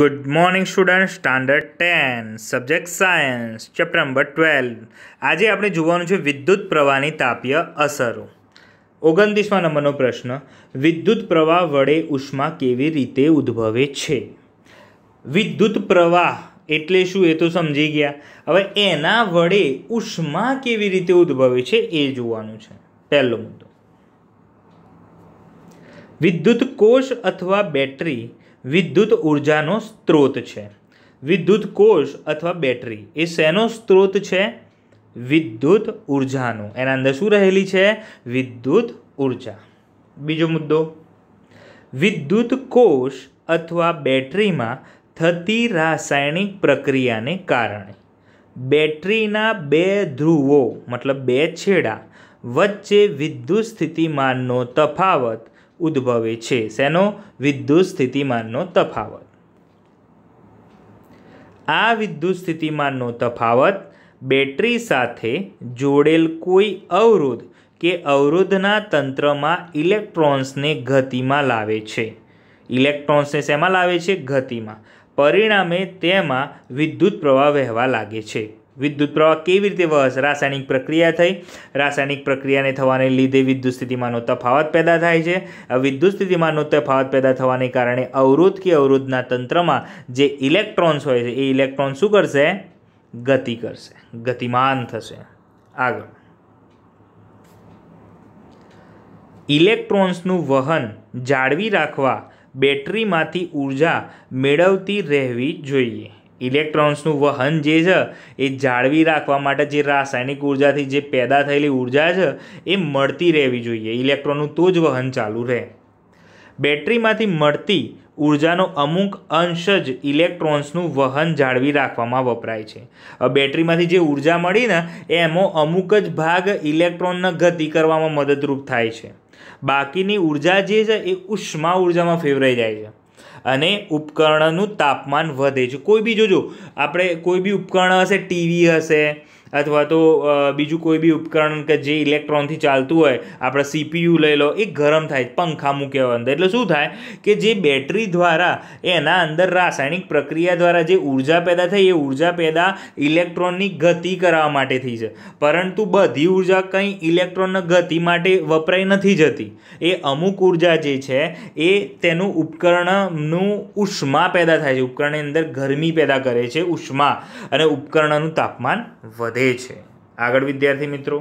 good morning student standard ten subject science chapter number twelve આજે આપણે જોવાનું છે વિદ્યુત પ્રવાહની તાપીય અસરો ઓગણત્રીસમાં નંબરનો પ્રશ્ન વિદ્યુત પ્રવાહ વડે ઉષ્મા કેવી રીતે ઉદ્ભવે છે વિદ્યુત પ્રવાહ એટલે શું એ તો સમજી ગયા હવે એના વડે ઉષ્મા કેવી રીતે ઉદ્ભવે છે એ જોવાનું છે પહેલો મુદ્દો વિદ્યુત કોષ અથવા બેટરી વિદ્યુત ઉર્જાનો સ્ત્રોત છે વિદ્યુત કોષ અથવા બેટરી એ શેનો સ્ત્રોત છે વિદ્યુત ઊર્જાનો એના અંદર શું રહેલી છે વિદ્યુત ઊર્જા બીજો મુદ્દો વિદ્યુત કોષ અથવા બેટરીમાં થતી રાસાયણિક પ્રક્રિયાને કારણે બેટરીના બે ધ્રુવો મતલબ બે છેડા વચ્ચે વિદ્યુત સ્થિતિમાનનો તફાવત ઉદ્ભવે છે શેનો વિદ્યુત સ્થિતિમાનનો તફાવત આ વિદ્યુત સ્થિતિમાનનો તફાવત બેટરી સાથે જોડેલ કોઈ અવરોધ કે અવરોધના તંત્રમાં ઇલેક્ટ્રોન્સને ગતિમાં લાવે છે ઇલેક્ટ્રોન્સને શેમાં લાવે છે ગતિમાં પરિણામે તેમાં વિદ્યુત પ્રવાહ વહેવા લાગે છે વિદ્યુત પ્રવાહ કેવી રીતે વહે રાસાયણિક પ્રક્રિયા થઈ રાસાયણિક પ્રક્રિયાને થવાને લીધે વિદ્યુત સ્થિતિમાનનો તફાવત પેદા થાય છે વિદ્યુત સ્થિતિમાનનો તફાવત પેદા થવાને કારણે અવરોધ કે અવરોધના તંત્રમાં જે ઇલેક્ટ્રોન્સ હોય છે એ ઇલેક્ટ્રોન શું કરશે ગતિ કરશે ગતિમાન થશે આગળ ઇલેક્ટ્રોન્સનું વહન જાળવી રાખવા બેટરીમાંથી ઊર્જા મેળવતી રહેવી જોઈએ ઇલેક્ટ્રોન્સનું વહન જે છે એ જાળવી રાખવા માટે જે રાસાયણિક ઉર્જાથી જે પેદા થયેલી ઉર્જા છે એ મળતી રહેવી જોઈએ ઇલેક્ટ્રોનનું તો જ વહન ચાલુ રહે બેટરીમાંથી મળતી ઉર્જાનો અમુક અંશ જ ઇલેક્ટ્રોન્સનું વહન જાળવી રાખવામાં વપરાય છે બેટરીમાંથી જે ઉર્જા મળી ને એમાં અમુક જ ભાગ ઇલેક્ટ્રોનના ગતિ કરવામાં મદદરૂપ થાય છે બાકીની ઉર્જા જે છે એ ઉષ્મા ઉર્જામાં ફેવરાઈ જાય છે અને ઉપકરણનું તાપમાન વધે છે કોઈ બી જોજો આપણે કોઈ બી ઉપકરણ હશે ટીવી હશે અથવા તો બીજું કોઈ બી ઉપકરણ કે જે ઇલેક્ટ્રોનથી ચાલતું હોય આપણે સીપીયુ લઈ લો એ ગરમ થાય પંખા મૂક્યા અંદર એટલે શું થાય કે જે બેટરી દ્વારા એના અંદર રાસાયણિક પ્રક્રિયા દ્વારા જે ઉર્જા પેદા થઈ એ ઉર્જા પેદા ઇલેક્ટ્રોનની ગતિ કરાવવા માટે થઈ છે પરંતુ બધી ઉર્જા કંઈ ઇલેક્ટ્રોનના ગતિ માટે વપરાઈ નથી જતી એ અમુક ઉર્જા જે છે એ તેનું ઉપકરણનું ઉષ્મા પેદા થાય છે ઉપકરણની અંદર ગરમી પેદા કરે છે ઉષ્મા અને ઉપકરણનું તાપમાન વધે વધે છે આગળ વિદ્યાર્થી મિત્રો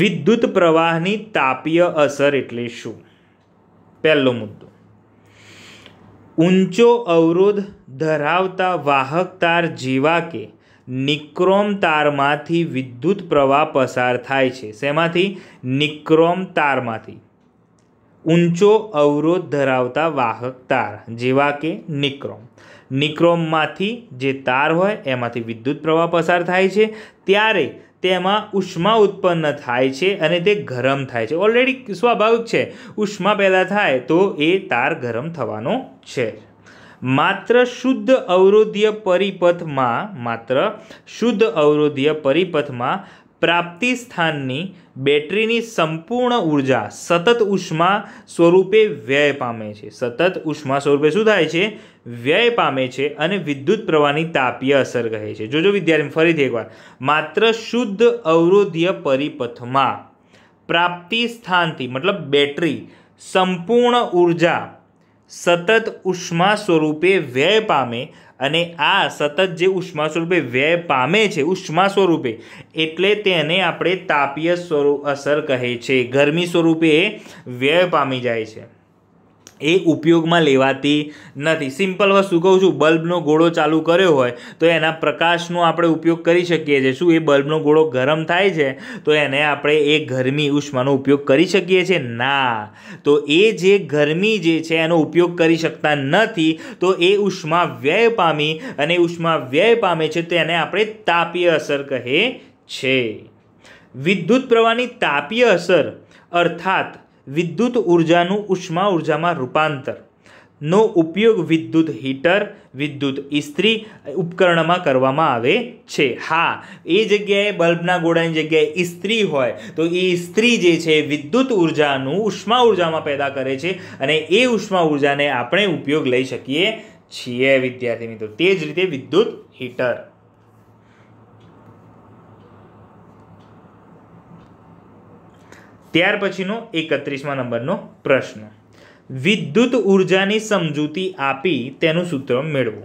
વિદ્યુત પ્રવાહની તાપીય અસર એટલે શું પહેલો મુદ્દો ઊંચો અવરોધ ધરાવતા વાહક તાર જેવા કે નિક્રોમ તારમાંથી વિદ્યુત પ્રવાહ પસાર થાય છે શેમાંથી નિક્રોમ તારમાંથી ઊંચો અવરોધ ધરાવતા વાહક તાર જેવા કે નિક્રોમ નિક્રોમમાંથી જે તાર હોય એમાંથી વિદ્યુત પ્રવાહ પસાર થાય છે ત્યારે તેમાં ઉષ્મા ઉત્પન્ન થાય છે અને તે ગરમ થાય છે ઓલરેડી સ્વાભાવિક છે ઉષ્મા પેદા થાય તો એ તાર ગરમ થવાનો છે માત્ર શુદ્ધ અવરોધીય પરિપથમાં માત્ર શુદ્ધ અવરોધીય પરિપથમાં પ્રાપ્તિ સ્થાનની બેટરીની સંપૂર્ણ ઉર્જા સતત ઉષ્મા સ્વરૂપે વ્યય પામે છે સતત ઉષ્મા સ્વરૂપે શું થાય છે વ્યય પામે છે અને વિદ્યુત પ્રવાહની તાપીય અસર કહે છે જોજો વિદ્યાર્થી ફરીથી એકવાર માત્ર શુદ્ધ અવરોધીય પરિપથમાં પ્રાપ્તિ સ્થાનથી મતલબ બેટરી સંપૂર્ણ ઉર્જા સતત ઉષ્મા સ્વરૂપે વ્યય પામે અને આ સતત જે ઉષ્મા સ્વરૂપે વ્યય પામે છે ઉષ્મા સ્વરૂપે એટલે તેને આપણે તાપીય સ્વરૂપ અસર કહે છે ગરમી સ્વરૂપે વ્યય પામી જાય છે એ ઉપયોગમાં લેવાતી નથી સિમ્પલ વસ્તુ કહું છું બલ્બનો ગોળો ચાલુ કર્યો હોય તો એના પ્રકાશનો આપણે ઉપયોગ કરી શકીએ છીએ શું એ બલ્બનો ગોળો ગરમ થાય છે તો એને આપણે એ ગરમી ઉષ્માનો ઉપયોગ કરી શકીએ છીએ ના તો એ જે ગરમી જે છે એનો ઉપયોગ કરી શકતા નથી તો એ ઉષ્મા વ્યય પામી અને ઉષ્મા વ્યય પામે છે તો એને આપણે તાપીય અસર કહે છે વિદ્યુત પ્રવાહની તાપીય અસર અર્થાત વિદ્યુત ઉર્જાનું ઉષ્મા ઉર્જામાં રૂપાંતર નો ઉપયોગ વિદ્યુત હીટર વિદ્યુત ઇસ્ત્રી ઉપકરણમાં કરવામાં આવે છે હા એ જગ્યાએ બલ્બના ગોળાની જગ્યાએ ઇસ્ત્રી હોય તો એ ઇસ્ત્રી જે છે વિદ્યુત ઉર્જાનું ઉષ્મા ઉર્જામાં પેદા કરે છે અને એ ઉષ્મા ઉર્જાને આપણે ઉપયોગ લઈ શકીએ છીએ વિદ્યાર્થી મિત્રો તે જ રીતે વિદ્યુત હીટર ત્યાર પછીનો એકત્રીસમાં નંબરનો પ્રશ્ન વિદ્યુત ઉર્જાની સમજૂતી આપી તેનું સૂત્ર મેળવો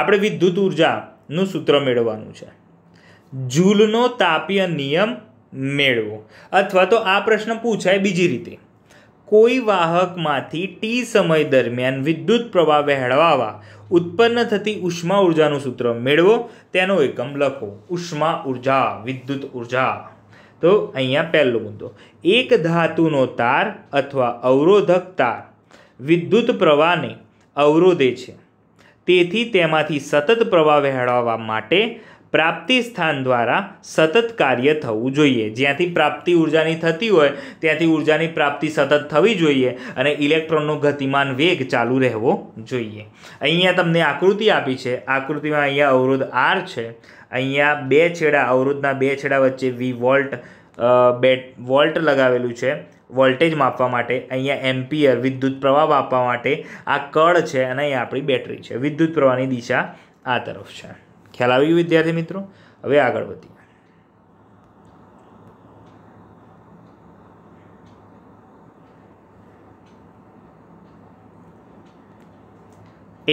આપણે વિદ્યુત ઉર્જાનું સૂત્ર મેળવવાનું છે જૂલનો તાપીય નિયમ મેળવો અથવા તો આ પ્રશ્ન પૂછાય બીજી રીતે કોઈ વાહકમાંથી ટી સમય દરમિયાન વિદ્યુત પ્રવાહ વહેળવાવા ઉત્પન્ન થતી ઉષ્મા ઉર્જાનું સૂત્ર મેળવો તેનો એકમ લખો ઉષ્મા ઉર્જા વિદ્યુત ઉર્જા તો અહીંયા પહેલો મુદ્દો એક ધાતુનો તાર અથવા અવરોધક તાર વિદ્યુત પ્રવાહને અવરોધે છે તેથી તેમાંથી સતત પ્રવાહ વહેવાડવા માટે પ્રાપ્તિ સ્થાન દ્વારા સતત કાર્ય થવું જોઈએ જ્યાંથી પ્રાપ્તિ ઉર્જાની થતી હોય ત્યાંથી ઉર્જાની પ્રાપ્તિ સતત થવી જોઈએ અને ઇલેક્ટ્રોનનો ગતિમાન વેગ ચાલુ રહેવો જોઈએ અહીંયા તમને આકૃતિ આપી છે આકૃતિમાં અહીંયા અવરોધ આર છે અહીંયા બે છેડા અવરોધના બે છેડા વચ્ચે વી વોલ્ટ બે વોલ્ટ લગાવેલું છે વોલ્ટેજ માપવા માટે અહીંયા એમ્પિયર વિદ્યુત પ્રવાહ માપવા માટે આ કળ છે અને અહીંયા આપણી બેટરી છે વિદ્યુત પ્રવાહની દિશા આ તરફ છે ખ્યાલ આવ્યું વિદ્યાર્થી મિત્રો હવે આગળ વધીએ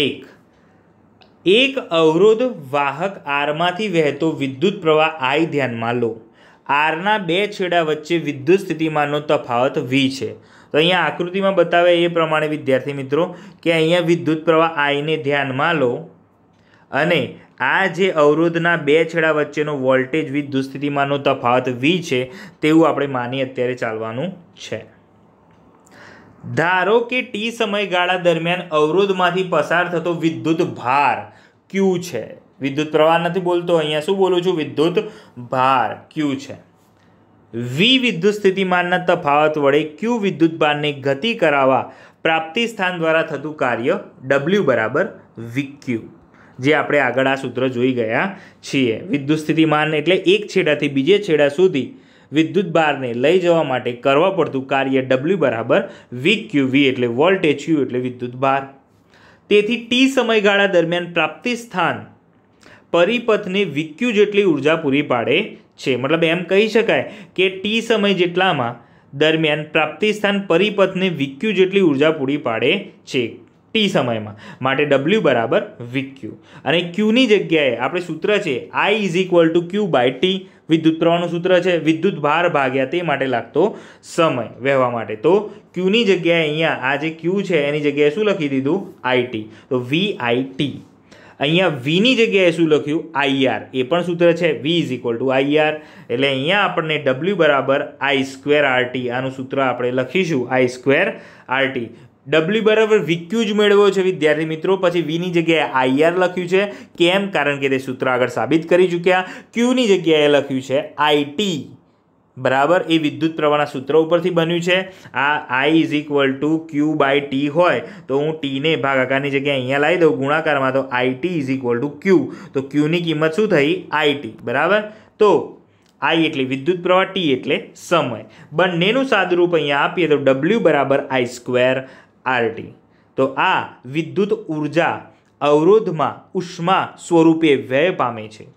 એક એક અવરોધ વાહક આરમાંથી વહેતો વિદ્યુત પ્રવાહ આઈ ધ્યાનમાં લો આરના બે છેડા વચ્ચે વિદ્યુત સ્થિતિમાનનો તફાવત વી છે તો અહીંયા આકૃતિમાં બતાવે એ પ્રમાણે વિદ્યાર્થી મિત્રો કે અહીંયા વિદ્યુત પ્રવાહ આઈને ધ્યાનમાં લો અને આ જે અવરોધના બે છેડા વચ્ચેનો વોલ્ટેજ વિદ્યુત દુસ્થિતિમાંનો તફાવત વી છે તેવું આપણે માની અત્યારે ચાલવાનું છે ધારો કે ટી સમયગાળા દરમિયાન અવરોધમાંથી પસાર થતો વિદ્યુત ભાર ક્યુ છે વિદ્યુત પ્રવાહ નથી બોલતો અહીંયા શું બોલું છું વિદ્યુત ભાર ક્યુ છે વી વિદ્યુત સ્થિતિમાનના તફાવત વડે ક્યુ વિદ્યુત ભારની ગતિ કરાવવા પ્રાપ્તિ સ્થાન દ્વારા થતું કાર્ય ડબલ્યુ બરાબર વી ક્યુ જે આપણે આગળ આ સૂત્ર જોઈ ગયા છીએ વિદ્યુત સ્થિતિમાન એટલે એક છેડાથી બીજે છેડા સુધી વિદ્યુત બારને લઈ જવા માટે કરવા પડતું કાર્ય ડબલ્યુ બરાબર વી ક્યુ વી એટલે વોલ્ટેજ ક્યુ એટલે વિદ્યુત બાર તેથી ટી સમયગાળા દરમિયાન પ્રાપ્તિ સ્થાન પરિપથને વિક્યુ જેટલી ઉર્જા પૂરી પાડે છે મતલબ એમ કહી શકાય કે ટી સમય જેટલામાં દરમિયાન પ્રાપ્તિસ્થાન પરિપથને વિક્યુ જેટલી ઉર્જા પૂરી પાડે છે ટી સમયમાં માટે ડબલ્યુ બરાબર વીક્યુ અને ક્યુની જગ્યાએ આપણે સૂત્ર છે I is equal to Q by T વિદ્યુત પ્રવાહનું સૂત્ર છે વિદ્યુત ભાર ભાગ્યા તે માટે લાગતો સમય વહેવા માટે તો ક્યુની જગ્યાએ અહીંયા આ જે ક્યુ છે એની જગ્યાએ શું લખી દીધું આઈટી તો વી આઈ ટી અહીંયા વીની જગ્યાએ શું લખ્યું આઈઆર એ પણ સૂત્ર છે V is equal to IR એટલે અહીંયા આપણને ડબલ્યુ બરાબર આઈ સ્ક્વેર આરટી આનું સૂત્ર આપણે લખીશું આઈ સ્ક્વેર આરટી ડબલ્યુ બરાબર વીક્યુ જ મેળવ્યો છે વિદ્યાર્થી મિત્રો પછી વીની જગ્યાએ આઈઆર લખ્યું છે કેમ કારણ કે તે સૂત્ર આગળ સાબિત કરી ચૂક્યા ક્યુની જગ્યાએ લખ્યું છે આઈટી બરાબર એ વિદ્યુત પ્રવાહના સૂત્ર ઉપરથી બન્યું છે આ I is equal to Q by T હોય તો હું ટીને ભાગાકારની જગ્યાએ અહીંયા લાવી દઉં ગુણાકારમાં તો IT is equal to Q તો ક્યુની કિંમત શું થઈ આઈટી બરાબર તો આઈ એટલે વિદ્યુત પ્રવાહ ટી એટલે સમય બંનેનું સાદુરૂપ અહીંયા આપીએ તો ડબલ્યુ બરાબર આઈ સ્ક્વેર આરટી તો આ વિદ્યુત ઉર્જા અવરોધમાં ઉષ્મા સ્વરૂપે વ્યય પામે છે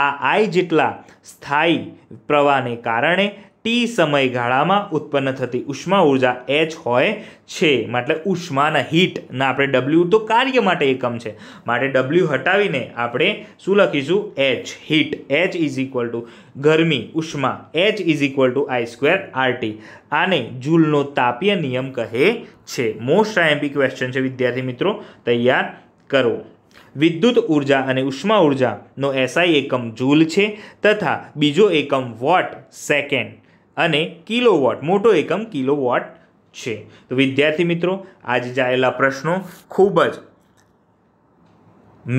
આ આઈ જેટલા સ્થાયી પ્રવાહને કારણે ટી સમયગાળામાં ઉત્પન્ન થતી ઉષ્મા ઉર્જા એચ હોય છે એટલે ઉષ્માના હીટના આપણે ડબલ્યુ તો કાર્ય માટે એકમ છે માટે ડબલ્યુ હટાવીને આપણે શું લખીશું H heat H is equal to ગરમી ઉષ્મા H is equal to I square RT આને જૂલનો તાપીય નિયમ કહે છે મોસ્ટ આઈએમપી ક્વેશ્ચન છે વિદ્યાર્થી મિત્રો તૈયાર કરો વિદ્યુત ઉર્જા અને ઉષ્મા ઉર્જાનો એસઆઈ એકમ જૂલ છે તથા બીજો એકમ વોટ સેકન્ડ અને કિલોવોટ મોટો એકમ કિલોવોટ છે તો વિદ્યાર્થી મિત્રો આજે જાયેલા પ્રશ્નો ખૂબ જ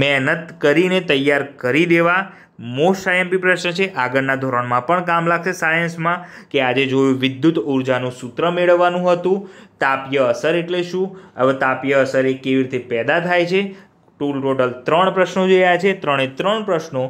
મહેનત કરીને તૈયાર કરી દેવા મોસ્ટ આઈએમપી પ્રશ્ન છે આગળના ધોરણમાં પણ કામ લાગશે સાયન્સમાં કે આજે જોયું વિદ્યુત ઉર્જાનું સૂત્ર મેળવવાનું હતું તાપ્ય અસર એટલે શું હવે તાપ્ય અસર એ કેવી રીતે પેદા થાય છે ટોલ ટોટલ ત્રણ પ્રશ્નો જોયા છે ત્રણે ત્રણ પ્રશ્નો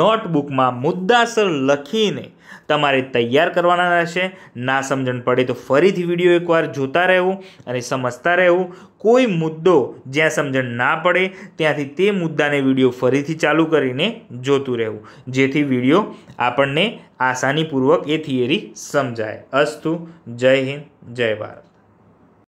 નોટબુકમાં મુદ્દાસર લખીને તમારે તૈયાર કરવાના રહેશે ના સમજણ પડે તો ફરીથી વિડીયો એકવાર જોતા રહેવું અને સમજતા રહેવું કોઈ મુદ્દો જ્યાં સમજણ ના પડે ત્યાંથી તે મુદ્દાને વિડીયો ફરીથી ચાલુ કરીને જોતું રહેવું જેથી વિડીયો આપણને આસાનીપૂર્વક એ થિયરી સમજાય અસ્તુ જય હિન્દ જય ભારત